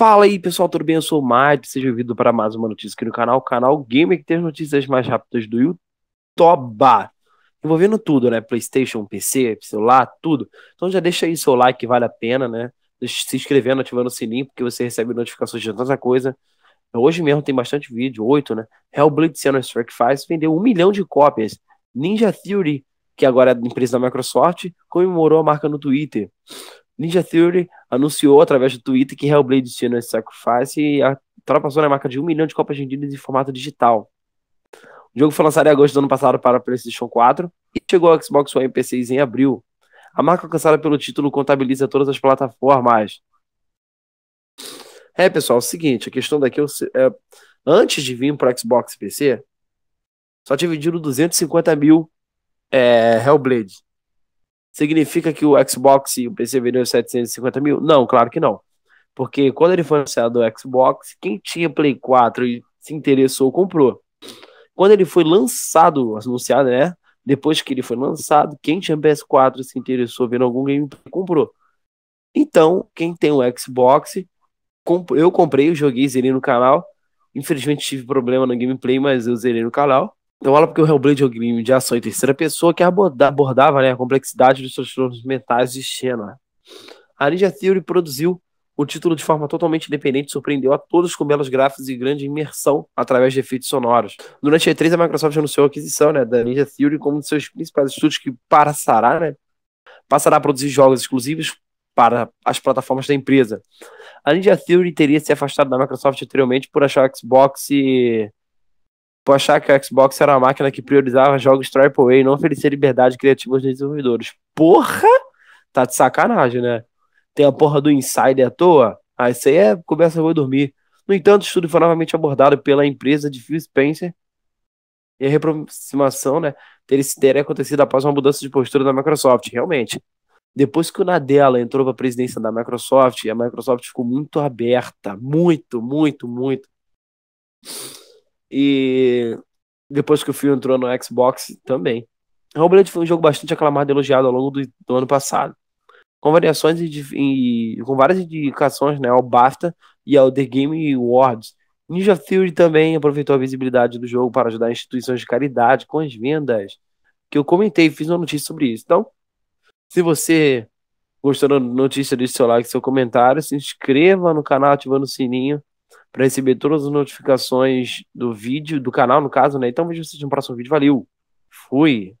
Fala aí pessoal, tudo bem? Eu sou o Mate, seja bem-vindo para mais uma notícia aqui no canal, o canal Gamer que tem as notícias mais rápidas do YouTube. Envolvendo tudo, né? Playstation, PC, celular, tudo. Então já deixa aí seu like, vale a pena, né? Se inscrevendo, ativando o sininho, porque você recebe notificações de tanta coisa. Hoje mesmo tem bastante vídeo, oito, né? Hellblade Strike faz vendeu um milhão de cópias. Ninja Theory, que agora é empresa da Microsoft, comemorou a marca no Twitter. Ninja Theory anunciou através do Twitter que Hellblade Senua's é Sacrifice ultrapassou a marca de um milhão de cópias vendidas em formato digital. O jogo foi lançado em agosto do ano passado para a PlayStation 4 e chegou ao Xbox One e PCs em abril. A marca alcançada pelo título contabiliza todas as plataformas. É, pessoal, é o seguinte, a questão daqui é, é antes de vir para Xbox e PC, só tinha vendido 250 mil é, Hellblade. Significa que o Xbox e o PC vendeu 750 mil? Não, claro que não. Porque quando ele foi anunciado o Xbox, quem tinha Play 4 e se interessou, comprou. Quando ele foi lançado, anunciado, né? Depois que ele foi lançado, quem tinha PS4 se interessou vendo algum game, comprou. Então, quem tem o Xbox, eu comprei, eu joguei, zerei no canal. Infelizmente tive problema no gameplay, mas eu zerei no canal. Então, aula porque o Hellblade é um game de ação em terceira pessoa que abordava né, a complexidade dos transtornos mentais de Xena. A Ninja Theory produziu o título de forma totalmente independente surpreendeu a todos com belos gráficos e grande imersão através de efeitos sonoros. Durante a E3, a Microsoft anunciou a aquisição né, da Ninja Theory como um dos seus principais estúdios que passará, né, passará a produzir jogos exclusivos para as plataformas da empresa. A Ninja Theory teria se afastado da Microsoft anteriormente por achar Xbox e por achar que a Xbox era uma máquina que priorizava jogos AAA e não oferecia liberdade criativa aos desenvolvedores. Porra! Tá de sacanagem, né? Tem a porra do Insider à toa? Aí ah, isso aí é começa a dormir. No entanto, o estudo foi novamente abordado pela empresa de Phil Spencer e a reaproximação né, teria, teria acontecido após uma mudança de postura da Microsoft, realmente. Depois que o Nadella entrou para a presidência da Microsoft, a Microsoft ficou muito aberta, muito, muito, muito e depois que o filme entrou no Xbox também. Hellblade então, foi um jogo bastante aclamado e elogiado ao longo do, do ano passado, com variações e, e, com várias indicações né, ao BAFTA e ao The Game Awards. Ninja Theory também aproveitou a visibilidade do jogo para ajudar instituições de caridade com as vendas, que eu comentei, fiz uma notícia sobre isso. Então, se você gostou da notícia, deixe seu like, seu comentário, se inscreva no canal ativando o sininho para receber todas as notificações do vídeo, do canal, no caso, né? Então vejo vocês no próximo vídeo. Valeu! Fui!